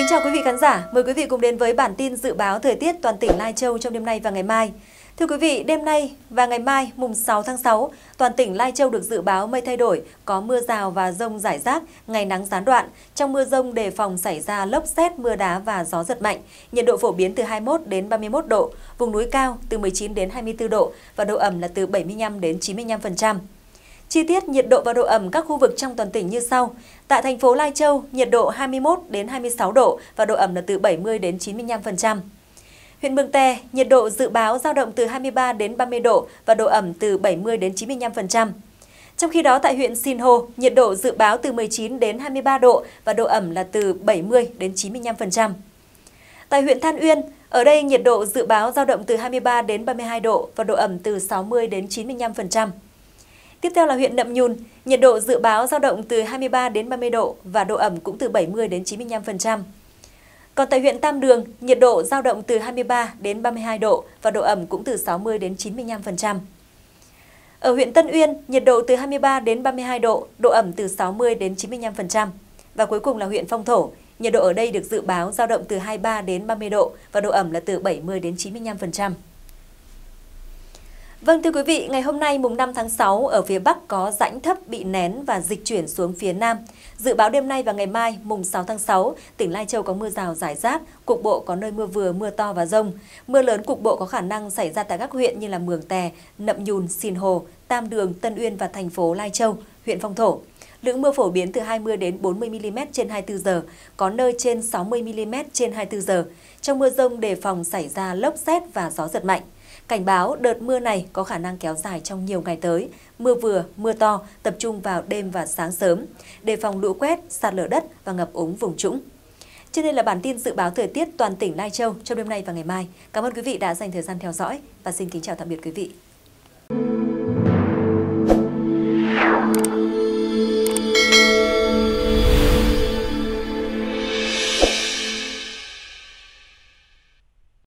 Kính chào quý vị khán giả, mời quý vị cùng đến với bản tin dự báo thời tiết toàn tỉnh Lai Châu trong đêm nay và ngày mai. Thưa quý vị, đêm nay và ngày mai mùng 6 tháng 6, toàn tỉnh Lai Châu được dự báo mây thay đổi, có mưa rào và rông rải rác, ngày nắng gián đoạn. Trong mưa rông đề phòng xảy ra lốc xét, mưa đá và gió giật mạnh. Nhiệt độ phổ biến từ 21 đến 31 độ, vùng núi cao từ 19 đến 24 độ và độ ẩm là từ 75 đến 95%. Chi tiết nhiệt độ và độ ẩm các khu vực trong toàn tỉnh như sau. Tại thành phố Lai Châu, nhiệt độ 21 đến 26 độ và độ ẩm là từ 70 đến 95%. Huyện Mường Tè, nhiệt độ dự báo giao động từ 23 đến 30 độ và độ ẩm từ 70 đến 95%. Trong khi đó tại huyện Sinh Hồ, nhiệt độ dự báo từ 19 đến 23 độ và độ ẩm là từ 70 đến 95%. Tại huyện Than Uyên, ở đây nhiệt độ dự báo giao động từ 23 đến 32 độ và độ ẩm từ 60 đến 95%. Tiếp theo là huyện Nậm Nhùn, nhiệt độ dự báo dao động từ 23 đến 30 độ và độ ẩm cũng từ 70 đến 95%. Còn tại huyện Tam Đường, nhiệt độ dao động từ 23 đến 32 độ và độ ẩm cũng từ 60 đến 95%. Ở huyện Tân Uyên, nhiệt độ từ 23 đến 32 độ, độ ẩm từ 60 đến 95%. Và cuối cùng là huyện Phong Thổ, nhiệt độ ở đây được dự báo dao động từ 23 đến 30 độ và độ ẩm là từ 70 đến 95%. Vâng thưa quý vị, ngày hôm nay mùng 5 tháng 6 ở phía Bắc có rãnh thấp bị nén và dịch chuyển xuống phía Nam. Dự báo đêm nay và ngày mai mùng 6 tháng 6, tỉnh Lai Châu có mưa rào rải rác, cục bộ có nơi mưa vừa, mưa to và rông. Mưa lớn cục bộ có khả năng xảy ra tại các huyện như là Mường Tè, Nậm Nhùn, Sìn Hồ, Tam Đường, Tân Uyên và thành phố Lai Châu, huyện Phong Thổ. Lượng mưa phổ biến từ 20 đến 40 mm trên 24 giờ, có nơi trên 60 mm trên 24 giờ. Trong mưa rông đề phòng xảy ra lốc xét và gió giật mạnh. Cảnh báo đợt mưa này có khả năng kéo dài trong nhiều ngày tới, mưa vừa, mưa to, tập trung vào đêm và sáng sớm, đề phòng lũ quét, sạt lở đất và ngập úng vùng trũng. Trên đây là bản tin dự báo thời tiết toàn tỉnh Lai Châu trong đêm nay và ngày mai. Cảm ơn quý vị đã dành thời gian theo dõi và xin kính chào tạm biệt quý vị.